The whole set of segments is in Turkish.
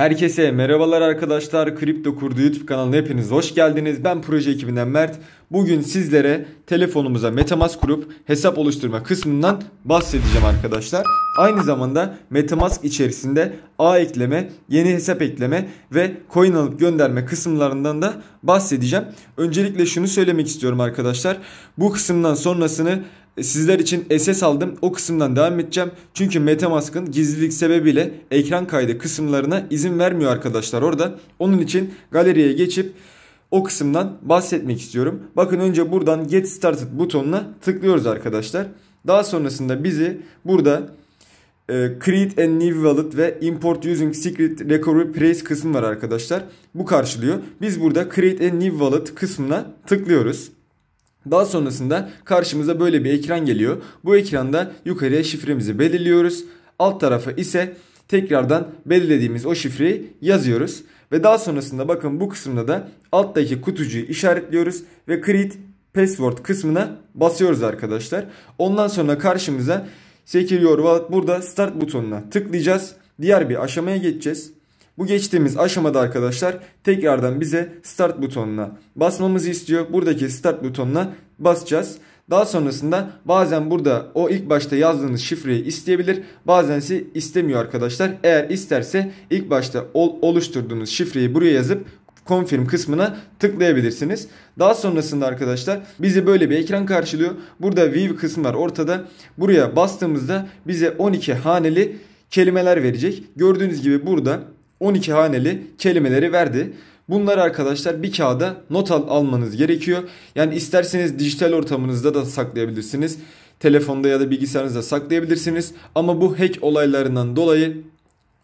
Herkese merhabalar arkadaşlar. Kripto Kurdu YouTube kanalına hepiniz hoş geldiniz. Ben proje ekibinden Mert. Bugün sizlere telefonumuza Metamask kurup hesap oluşturma kısmından bahsedeceğim arkadaşlar. Aynı zamanda Metamask içerisinde A ekleme, yeni hesap ekleme ve coin alıp gönderme kısımlarından da bahsedeceğim. Öncelikle şunu söylemek istiyorum arkadaşlar. Bu kısımdan sonrasını e, sizler için SS aldım. O kısımdan devam edeceğim. Çünkü Metamask'ın gizlilik sebebiyle ekran kaydı kısımlarına izin vermiyor arkadaşlar orada. Onun için galeriye geçip o kısımdan bahsetmek istiyorum. Bakın önce buradan Get Started butonuna tıklıyoruz arkadaşlar. Daha sonrasında bizi burada e, Create a New Wallet ve Import Using Secret Recovery Price kısmı var arkadaşlar. Bu karşılıyor. Biz burada Create a New Wallet kısmına tıklıyoruz. Daha sonrasında karşımıza böyle bir ekran geliyor. Bu ekranda yukarıya şifremizi belirliyoruz. Alt tarafa ise tekrardan belirlediğimiz o şifreyi yazıyoruz. Ve daha sonrasında bakın bu kısımda da alttaki kutucuğu işaretliyoruz ve create password kısmına basıyoruz arkadaşlar. Ondan sonra karşımıza Secure Wallet burada start butonuna tıklayacağız. Diğer bir aşamaya geçeceğiz. Bu geçtiğimiz aşamada arkadaşlar tekrardan bize start butonuna basmamızı istiyor. Buradaki start butonuna basacağız. Daha sonrasında bazen burada o ilk başta yazdığınız şifreyi isteyebilir. Bazen istemiyor arkadaşlar. Eğer isterse ilk başta oluşturduğunuz şifreyi buraya yazıp confirm kısmına tıklayabilirsiniz. Daha sonrasında arkadaşlar bizi böyle bir ekran karşılıyor. Burada view kısmı var ortada. Buraya bastığımızda bize 12 haneli kelimeler verecek. Gördüğünüz gibi burada 12 haneli kelimeleri verdi. Bunları arkadaşlar bir kağıda not al almanız gerekiyor. Yani isterseniz dijital ortamınızda da saklayabilirsiniz. Telefonda ya da bilgisayarınızda saklayabilirsiniz. Ama bu hack olaylarından dolayı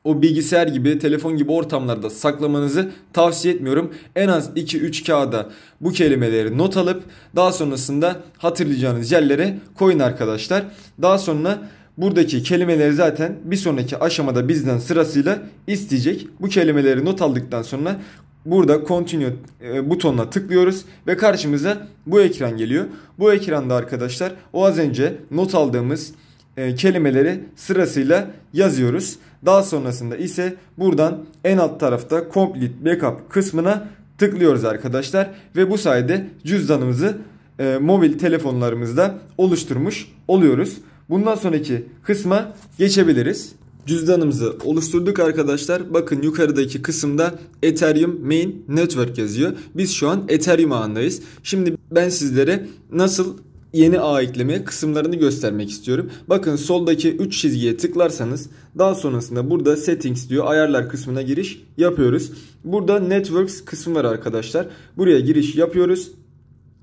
o bilgisayar gibi, telefon gibi ortamlarda saklamanızı tavsiye etmiyorum. En az 2-3 kağıda bu kelimeleri not alıp daha sonrasında hatırlayacağınız yerlere koyun arkadaşlar. Daha sonra Buradaki kelimeleri zaten bir sonraki aşamada bizden sırasıyla isteyecek. Bu kelimeleri not aldıktan sonra burada continue e, butonuna tıklıyoruz ve karşımıza bu ekran geliyor. Bu ekranda arkadaşlar o az önce not aldığımız e, kelimeleri sırasıyla yazıyoruz. Daha sonrasında ise buradan en alt tarafta complete backup kısmına tıklıyoruz arkadaşlar ve bu sayede cüzdanımızı e, mobil telefonlarımızda oluşturmuş oluyoruz. Bundan sonraki kısma geçebiliriz. Cüzdanımızı oluşturduk arkadaşlar. Bakın yukarıdaki kısımda Ethereum Main Network yazıyor. Biz şu an Ethereum ağındayız. Şimdi ben sizlere nasıl yeni ağ ekleme kısımlarını göstermek istiyorum. Bakın soldaki 3 çizgiye tıklarsanız daha sonrasında burada settings diyor ayarlar kısmına giriş yapıyoruz. Burada networks kısmı var arkadaşlar. Buraya giriş yapıyoruz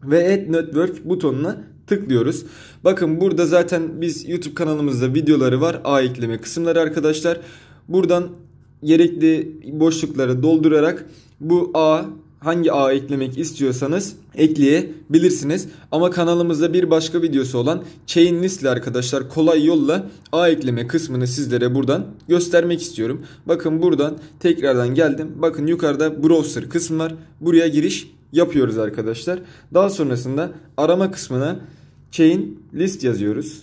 ve add network butonuna tıklıyoruz. Bakın burada zaten biz YouTube kanalımızda videoları var. A ekleme kısımları arkadaşlar. Buradan gerekli boşlukları doldurarak bu A hangi ağ eklemek istiyorsanız ekleyebilirsiniz. Ama kanalımızda bir başka videosu olan chain ile arkadaşlar kolay yolla ağ ekleme kısmını sizlere buradan göstermek istiyorum. Bakın buradan tekrardan geldim. Bakın yukarıda browser kısmı var. Buraya giriş yapıyoruz arkadaşlar. Daha sonrasında arama kısmına Chainlist yazıyoruz.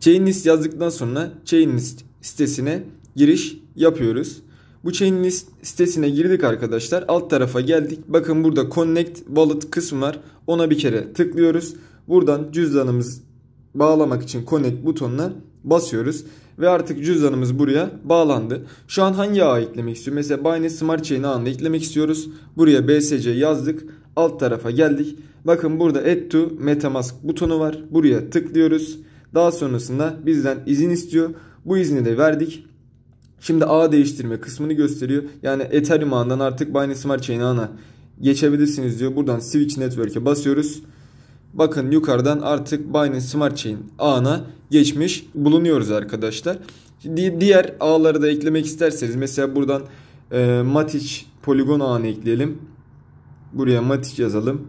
Chainlist yazdıktan sonra Chainlist sitesine giriş yapıyoruz. Bu chain'in sitesine girdik arkadaşlar. Alt tarafa geldik. Bakın burada connect wallet kısmı var. Ona bir kere tıklıyoruz. Buradan cüzdanımız bağlamak için connect butonuna basıyoruz. Ve artık cüzdanımız buraya bağlandı. Şu an hangi ağa eklemek istiyor? Mesela Binance Smart Chain ağını eklemek istiyoruz. Buraya BSC yazdık. Alt tarafa geldik. Bakın burada add to metamask butonu var. Buraya tıklıyoruz. Daha sonrasında bizden izin istiyor. Bu izni de verdik. Şimdi ağ değiştirme kısmını gösteriyor. Yani Ethereum ağından artık Binance Smart Chain ağına geçebilirsiniz diyor. Buradan Switch Network'e basıyoruz. Bakın yukarıdan artık Binance Smart Chain ağına geçmiş bulunuyoruz arkadaşlar. Diğer ağları da eklemek isterseniz mesela buradan e, Matic poligon ağını ekleyelim. Buraya Matic yazalım.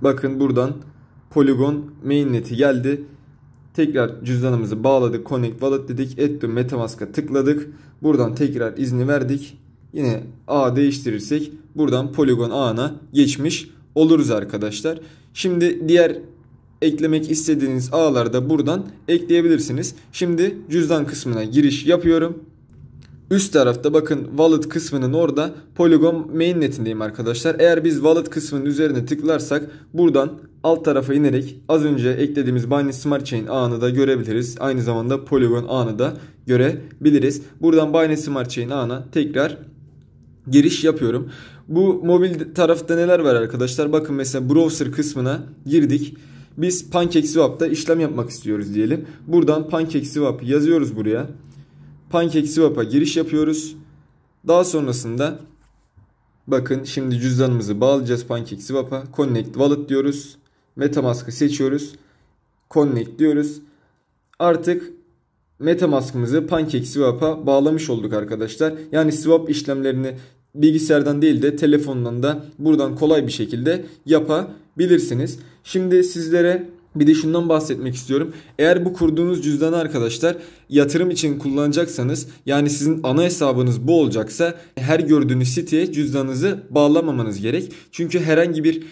Bakın buradan Polygon mainnet'i geldi. Tekrar cüzdanımızı bağladık. Connect Wallet dedik. Add to Metamask'a tıkladık. Buradan tekrar izni verdik. Yine A değiştirirsek buradan Polygon A'na geçmiş oluruz arkadaşlar. Şimdi diğer eklemek istediğiniz ağlarda buradan ekleyebilirsiniz. Şimdi cüzdan kısmına giriş yapıyorum. Üst tarafta bakın wallet kısmının orada Polygon mainnetindeyim arkadaşlar. Eğer biz wallet kısmının üzerine tıklarsak buradan alt tarafa inerek az önce eklediğimiz Binance Smart Chain ağını da görebiliriz. Aynı zamanda Polygon ağını da görebiliriz. Buradan Binance Smart Chain ağına tekrar giriş yapıyorum. Bu mobil tarafta neler var arkadaşlar? Bakın mesela browser kısmına girdik. Biz PancakeSwap'ta işlem yapmak istiyoruz diyelim. Buradan PancakeSwap yazıyoruz buraya. Pancake Swap'a giriş yapıyoruz. Daha sonrasında bakın şimdi cüzdanımızı bağlayacağız Pancake Swap'a. Connect Wallet diyoruz. Metamask'ı seçiyoruz. Connect diyoruz. Artık Metamask'ımızı Pancake Swap'a bağlamış olduk arkadaşlar. Yani swap işlemlerini bilgisayardan değil de telefondan da buradan kolay bir şekilde yapabilirsiniz. Şimdi sizlere bir de şundan bahsetmek istiyorum. Eğer bu kurduğunuz cüzdanı arkadaşlar yatırım için kullanacaksanız yani sizin ana hesabınız bu olacaksa her gördüğünüz siteye cüzdanınızı bağlamamanız gerek. Çünkü herhangi bir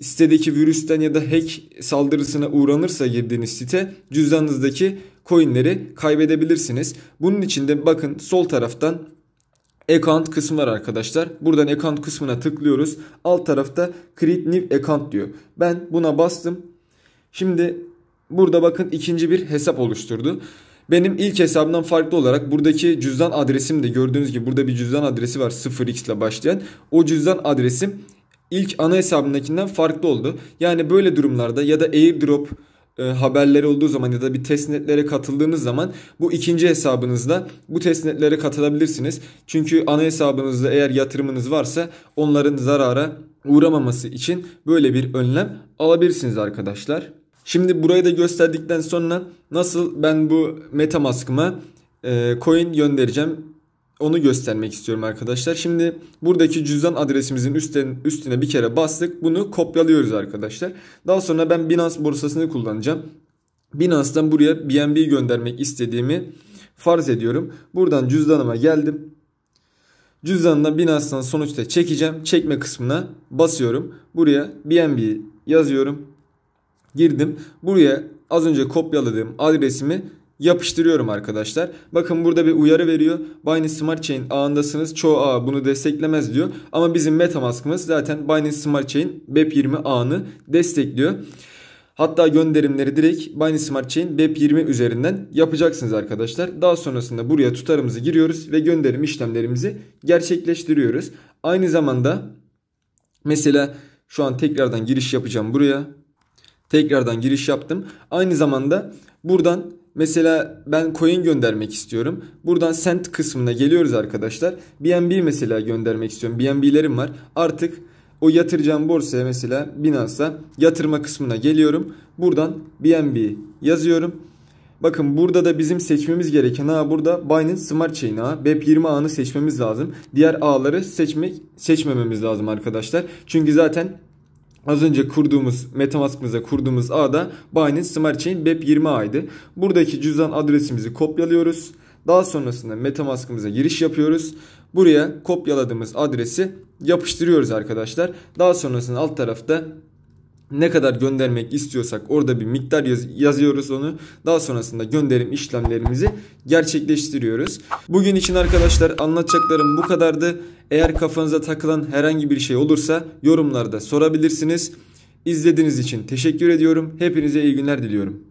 sitedeki virüsten ya da hack saldırısına uğranırsa girdiğiniz site cüzdanınızdaki coinleri kaybedebilirsiniz. Bunun için de bakın sol taraftan account kısmı var arkadaşlar. Buradan account kısmına tıklıyoruz. Alt tarafta create new account diyor. Ben buna bastım Şimdi burada bakın ikinci bir hesap oluşturdu. Benim ilk hesabımdan farklı olarak buradaki cüzdan adresim de gördüğünüz gibi burada bir cüzdan adresi var 0x ile başlayan. O cüzdan adresim ilk ana hesabımdakinden farklı oldu. Yani böyle durumlarda ya da airdrop e, haberleri olduğu zaman ya da bir testnetlere katıldığınız zaman bu ikinci hesabınızda bu testnetlere katılabilirsiniz. Çünkü ana hesabınızda eğer yatırımınız varsa onların zarara uğramaması için böyle bir önlem alabilirsiniz arkadaşlar. Şimdi burayı da gösterdikten sonra nasıl ben bu Metamask'ıma e, coin göndereceğim onu göstermek istiyorum arkadaşlar. Şimdi buradaki cüzdan adresimizin üstüne bir kere bastık. Bunu kopyalıyoruz arkadaşlar. Daha sonra ben Binance borsasını kullanacağım. Binance'dan buraya BNB göndermek istediğimi farz ediyorum. Buradan cüzdanıma geldim. Cüzdanla Binance'dan sonuçta çekeceğim. Çekme kısmına basıyorum. Buraya BNB yazıyorum girdim. Buraya az önce kopyaladığım adresimi yapıştırıyorum arkadaşlar. Bakın burada bir uyarı veriyor. Binance Smart Chain ağındasınız. Çoğu ağ bunu desteklemez diyor. Ama bizim Metamask'ımız zaten Binance Smart Chain BEP20 ağını destekliyor. Hatta gönderimleri direkt Binance Smart Chain BEP20 üzerinden yapacaksınız arkadaşlar. Daha sonrasında buraya tutarımızı giriyoruz ve gönderim işlemlerimizi gerçekleştiriyoruz. Aynı zamanda mesela şu an tekrardan giriş yapacağım buraya. Tekrardan giriş yaptım. Aynı zamanda buradan mesela ben coin göndermek istiyorum. Buradan send kısmına geliyoruz arkadaşlar. BNB mesela göndermek istiyorum. BNB'lerim var. Artık o yatıracağım borsaya mesela Binance'a yatırma kısmına geliyorum. Buradan BNB yazıyorum. Bakın burada da bizim seçmemiz gereken ağ burada Binance Smart Chain ağı. BEP20 ağını seçmemiz lazım. Diğer ağları seçmek seçmememiz lazım arkadaşlar. Çünkü zaten Az önce kurduğumuz MetaMask'ımıza kurduğumuz ağda Binance Smart Chain BEP 20 aydı. Buradaki cüzdan adresimizi kopyalıyoruz. Daha sonrasında MetaMask'ımıza giriş yapıyoruz. Buraya kopyaladığımız adresi yapıştırıyoruz arkadaşlar. Daha sonrasında alt tarafta ne kadar göndermek istiyorsak orada bir miktar yaz yazıyoruz onu. Daha sonrasında gönderim işlemlerimizi gerçekleştiriyoruz. Bugün için arkadaşlar anlatacaklarım bu kadardı. Eğer kafanıza takılan herhangi bir şey olursa yorumlarda sorabilirsiniz. İzlediğiniz için teşekkür ediyorum. Hepinize iyi günler diliyorum.